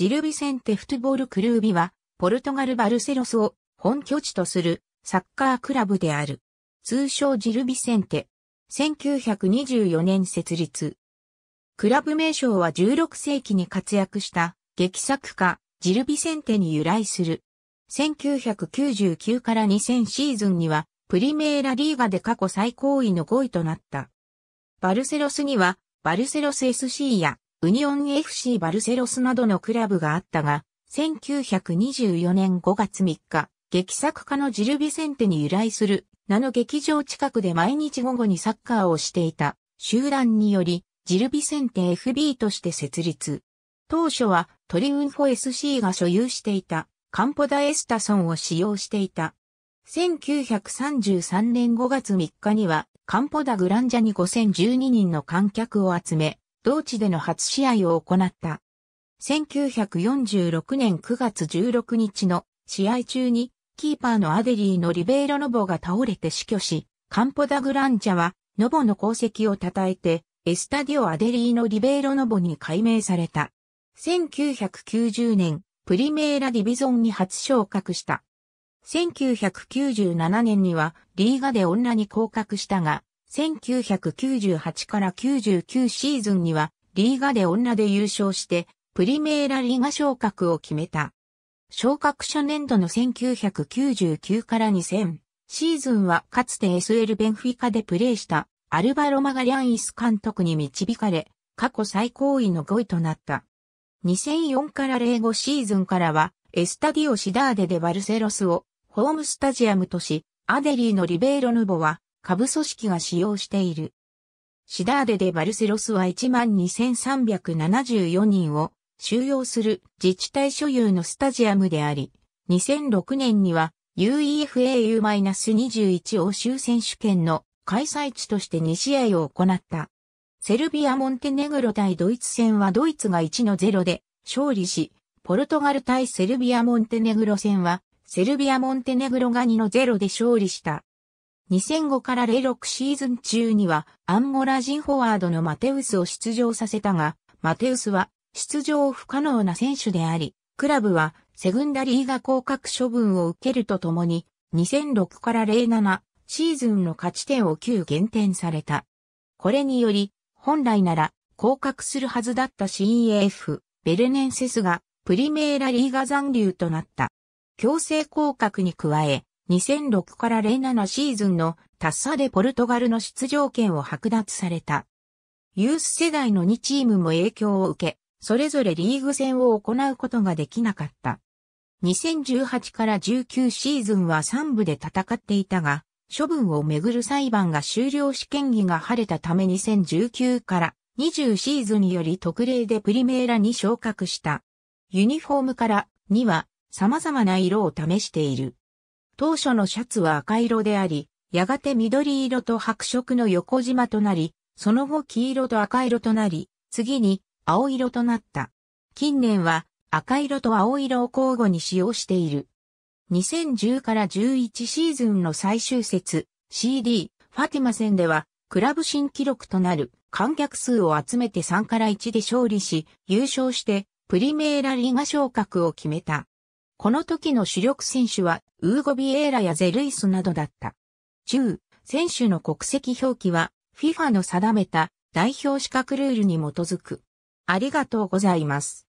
ジルビセンテフトボールクルービは、ポルトガルバルセロスを本拠地とするサッカークラブである。通称ジルビセンテ。1924年設立。クラブ名称は16世紀に活躍した劇作家ジルビセンテに由来する。1999から2000シーズンにはプリメーラリーガで過去最高位の5位となった。バルセロスにはバルセロス SC やウニオン FC バルセロスなどのクラブがあったが、1924年5月3日、劇作家のジル・ビセンテに由来する、ナの劇場近くで毎日午後にサッカーをしていた集団により、ジル・ビセンテ FB として設立。当初はトリウンフォ SC が所有していたカンポダ・エスタソンを使用していた。1933年5月3日にはカンポダ・グランジャに5012人の観客を集め、同地での初試合を行った。1946年9月16日の試合中に、キーパーのアデリーのリベイロ・ノボが倒れて死去し、カンポダ・グランチャは、ノボの功績を称えて、エスタディオ・アデリーのリベイロ・ノボに改名された。1990年、プリメーラ・ディビゾンに初昇格した。1997年には、リーガで女に降格したが、1998から99シーズンにはリーガで女で優勝してプリメーラリーガ昇格を決めた。昇格初年度の1999から2000シーズンはかつて SL ベンフィカでプレーしたアルバロ・マガリャンイス監督に導かれ過去最高位の5位となった。2004から05シーズンからはエスタディオ・シダーデでバルセロスをホームスタジアムとしアデリーのリベイロ・ヌボは下部組織が使用している。シダーデでバルセロスは12,374人を収容する自治体所有のスタジアムであり、2006年には UEFAU-21 欧州選手権の開催地として2試合を行った。セルビア・モンテネグロ対ドイツ戦はドイツが1の0で勝利し、ポルトガル対セルビア・モンテネグロ戦はセルビア・モンテネグロが2の0で勝利した。2005から06シーズン中にはアンゴラ人フォワードのマテウスを出場させたが、マテウスは出場不可能な選手であり、クラブはセグンダリーが降格処分を受けるとともに、2006から07シーズンの勝ち点を9減点された。これにより、本来なら降格するはずだった CEF、ベルネンセスがプリメーラリーガ残留となった。強制降格に加え、2006から07シーズンのタッサでポルトガルの出場権を剥奪された。ユース世代の2チームも影響を受け、それぞれリーグ戦を行うことができなかった。2018から19シーズンは3部で戦っていたが、処分をめぐる裁判が終了試験儀が晴れたため2019から20シーズンより特例でプリメーラに昇格した。ユニフォームからには様々な色を試している。当初のシャツは赤色であり、やがて緑色と白色の横縞となり、その後黄色と赤色となり、次に青色となった。近年は赤色と青色を交互に使用している。2010から11シーズンの最終節 CD ファティマ戦ではクラブ新記録となる観客数を集めて3から1で勝利し優勝してプリメーラリーが昇格を決めた。この時の主力選手は、ウーゴ・ビエーラやゼルイスなどだった。10、選手の国籍表記は、FIFA の定めた代表資格ルールに基づく。ありがとうございます。